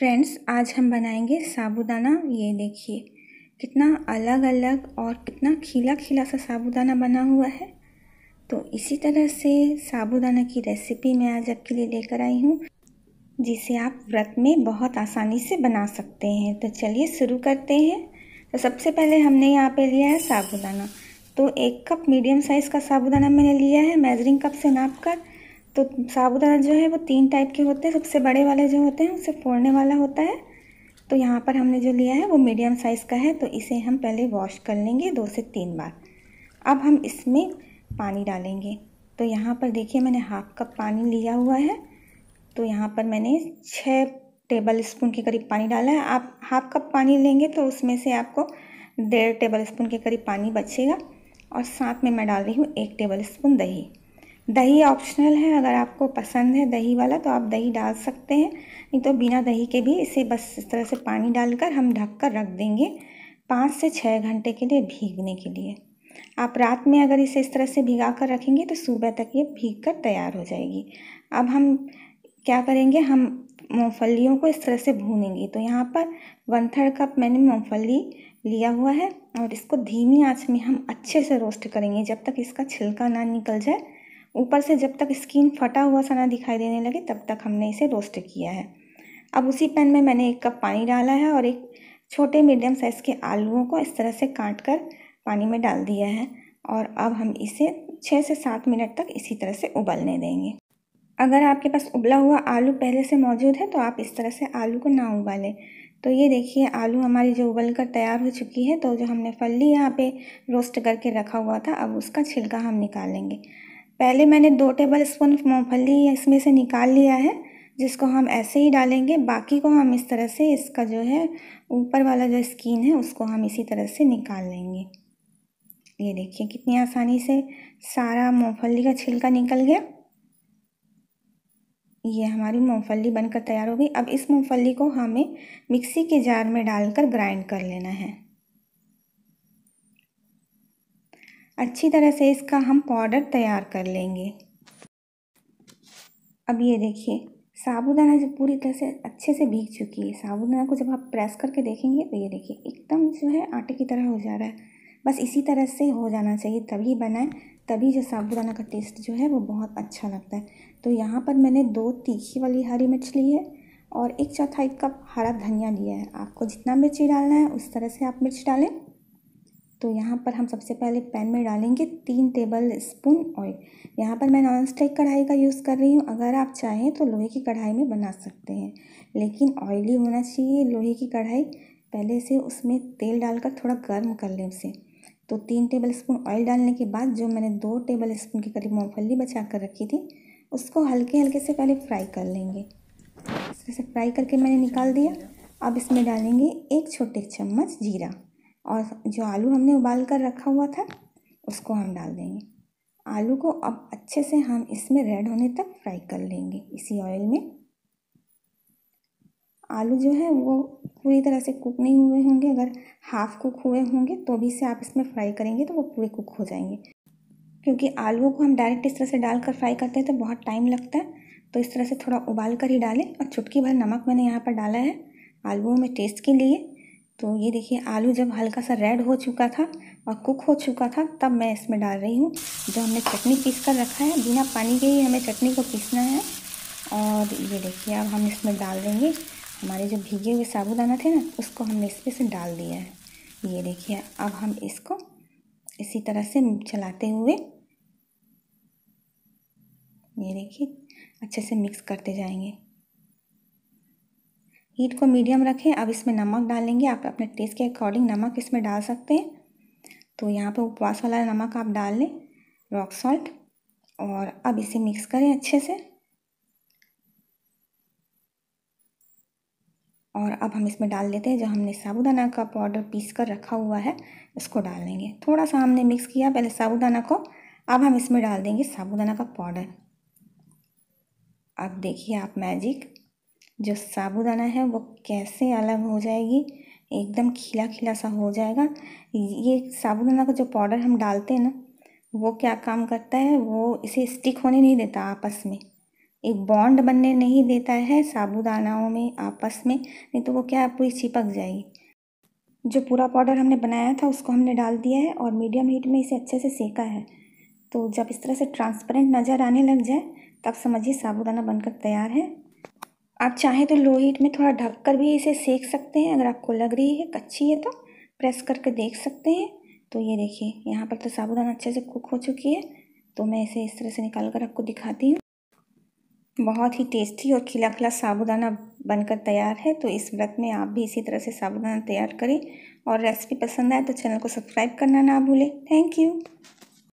friends आज हम बनाएंगे साबूदाना ये देखिए कितना अलग अलग और कितना खिला खिला सा साबूदाना बना हुआ है तो इसी तरह से साबूदाना की रेसिपी मैं आज आपके लिए लेकर आई हूँ जिसे आप व्रत में बहुत आसानी से बना सकते हैं तो चलिए शुरू करते हैं तो सबसे पहले हमने यहाँ पे लिया है साबूदाना तो एक कप मीडियम साइज़ का साबूदाना मैंने लिया है मेजरिंग कप से नाप कर तो साबुदाना जो है वो तीन टाइप के होते हैं सबसे बड़े वाले जो होते हैं उसे फोड़ने वाला होता है तो यहाँ पर हमने जो लिया है वो मीडियम साइज़ का है तो इसे हम पहले वॉश कर लेंगे दो से तीन बार अब हम इसमें पानी डालेंगे तो यहाँ पर देखिए मैंने हाफ कप पानी लिया हुआ है तो यहाँ पर मैंने छः टेबल स्पून के करीब पानी डाला है आप हाफ कप पानी लेंगे तो उसमें से आपको डेढ़ टेबल स्पून के करीब पानी बचेगा और साथ में मैं डाल रही हूँ एक टेबल स्पून दही दही ऑप्शनल है अगर आपको पसंद है दही वाला तो आप दही डाल सकते हैं नहीं तो बिना दही के भी इसे बस इस तरह से पानी डालकर हम ढक कर रख देंगे पाँच से छः घंटे के लिए भीगने के लिए आप रात में अगर इसे इस तरह से भिगा कर रखेंगे तो सुबह तक ये भीग कर तैयार हो जाएगी अब हम क्या करेंगे हम मूँगफलियों को इस तरह से भूनेंगे तो यहाँ पर वन थर्ड कप मैंने मूँगफली लिया हुआ है और इसको धीमी आँच में हम अच्छे से रोस्ट करेंगे जब तक इसका छिलका ना निकल जाए ऊपर से जब तक स्किन फटा हुआ सा ना दिखाई देने लगे तब तक हमने इसे रोस्ट किया है अब उसी पैन में मैंने एक कप पानी डाला है और एक छोटे मीडियम साइज़ के आलूओं को इस तरह से काट कर पानी में डाल दिया है और अब हम इसे छः से सात मिनट तक इसी तरह से उबलने देंगे अगर आपके पास उबला हुआ आलू पहले से मौजूद है तो आप इस तरह से आलू को ना उबालें तो ये देखिए आलू हमारी जो उबल कर तैयार हो चुकी है तो जो हमने फल्ली यहाँ पे रोस्ट करके रखा हुआ था अब उसका छिलका हम निकालेंगे पहले मैंने दो टेबल स्पून मूँगफली इसमें से निकाल लिया है जिसको हम ऐसे ही डालेंगे बाकी को हम इस तरह से इसका जो है ऊपर वाला जो स्किन है उसको हम इसी तरह से निकाल लेंगे ये देखिए कितनी आसानी से सारा मूँगफली का छिलका निकल गया ये हमारी मूँगफली बनकर तैयार हो गई अब इस मूँगफली को हमें मिक्सी के जार में डालकर ग्राइंड कर लेना है अच्छी तरह से इसका हम पाउडर तैयार कर लेंगे अब ये देखिए साबुदाना जो पूरी तरह से अच्छे से भीग चुकी है साबुदाना को जब आप प्रेस करके देखेंगे तो ये देखिए एकदम जो है आटे की तरह हो जा रहा है बस इसी तरह से हो जाना चाहिए तभी बनाए तभी जो साबुदाना का टेस्ट जो है वो बहुत अच्छा लगता है तो यहाँ पर मैंने दो तीखी वाली हरी मिर्च ली है और एक चौथाई कप हरा धनिया लिया है आपको जितना मिर्ची डालना है उस तरह से आप मिर्च डालें तो यहाँ पर हम सबसे पहले पैन में डालेंगे तीन टेबल स्पून ऑयल यहाँ पर मैं नॉन स्टिक कढ़ाई का यूज़ कर रही हूँ अगर आप चाहें तो लोहे की कढ़ाई में बना सकते हैं लेकिन ऑयली होना चाहिए लोहे की कढ़ाई पहले से उसमें तेल डालकर थोड़ा गर्म कर लें उसे तो तीन टेबल स्पून ऑयल डालने के बाद जो मैंने दो टेबल स्पून के करीब मूँगफली बचा कर रखी थी उसको हल्के हल्के से पहले फ्राई कर लेंगे इस तरह से फ्राई करके मैंने निकाल दिया अब इसमें डालेंगे एक छोटे चम्मच जीरा और जो आलू हमने उबाल कर रखा हुआ था उसको हम डाल देंगे आलू को अब अच्छे से हम इसमें रेड होने तक फ्राई कर लेंगे इसी ऑयल में आलू जो है वो पूरी तरह से कुक नहीं हुए होंगे अगर हाफ़ कुक हुए होंगे तो भी से आप इसमें फ्राई करेंगे तो वो पूरे कुक हो जाएंगे क्योंकि आलू को हम डायरेक्ट इस तरह से डालकर फ्राई करते हैं तो बहुत टाइम लगता है तो इस तरह से थोड़ा उबाल कर ही डालें और चुटकी भर नमक मैंने यहाँ पर डाला है आलूओं में टेस्ट के लिए तो ये देखिए आलू जब हल्का सा रेड हो चुका था और कुक हो चुका था तब मैं इसमें डाल रही हूँ जो हमने चटनी पीस कर रखा है बिना पानी के ही हमें चटनी को पीसना है और ये देखिए अब हम इसमें डाल देंगे हमारे जो भीगे हुए साबुदाना थे ना उसको हमने इसमें से डाल दिया है ये देखिए अब हम इसको इसी तरह से चलाते हुए ये देखिए अच्छे से मिक्स करते जाएंगे हीट को मीडियम रखें अब इसमें नमक डालेंगे आप अपने टेस्ट के अकॉर्डिंग नमक इसमें डाल सकते हैं तो यहाँ पे उपवास वाला नमक आप डाल लें रॉक सॉल्ट और अब इसे मिक्स करें अच्छे से और अब हम इसमें डाल देते हैं जो हमने साबूदाना का पाउडर पीस कर रखा हुआ है इसको डाल देंगे थोड़ा सा हमने मिक्स किया पहले साबूदाना को अब हम इसमें डाल देंगे साबूदाना का पाउडर अब देखिए आप मैजिक जो साबुदाना है वो कैसे अलग हो जाएगी एकदम खिला खिला सा हो जाएगा ये साबुदाना का जो पाउडर हम डालते हैं ना वो क्या काम करता है वो इसे स्टिक होने नहीं देता आपस में एक बॉन्ड बनने नहीं देता है साबूदानाओं में आपस में नहीं तो वो क्या पूरी चिपक जाएगी जो पूरा पाउडर हमने बनाया था उसको हमने डाल दिया है और मीडियम हीट में इसे अच्छे से सेका है तो जब इस तरह से ट्रांसपेरेंट नज़र आने लग जाए तब समझिए साबूदाना बनकर तैयार है आप चाहें तो लो हीट में थोड़ा ढक कर भी इसे सेक सकते हैं अगर आपको लग रही है कच्ची है तो प्रेस करके देख सकते हैं तो ये देखिए यहाँ पर तो साबुदाना अच्छे से कुक हो चुकी है तो मैं इसे इस तरह से निकाल कर आपको दिखाती हूँ बहुत ही टेस्टी और खिला खिला साबुदाना बनकर तैयार है तो इस व्रत में आप भी इसी तरह से साबुदाना तैयार करें और रेसिपी पसंद आए तो चैनल को सब्सक्राइब करना ना भूलें थैंक यू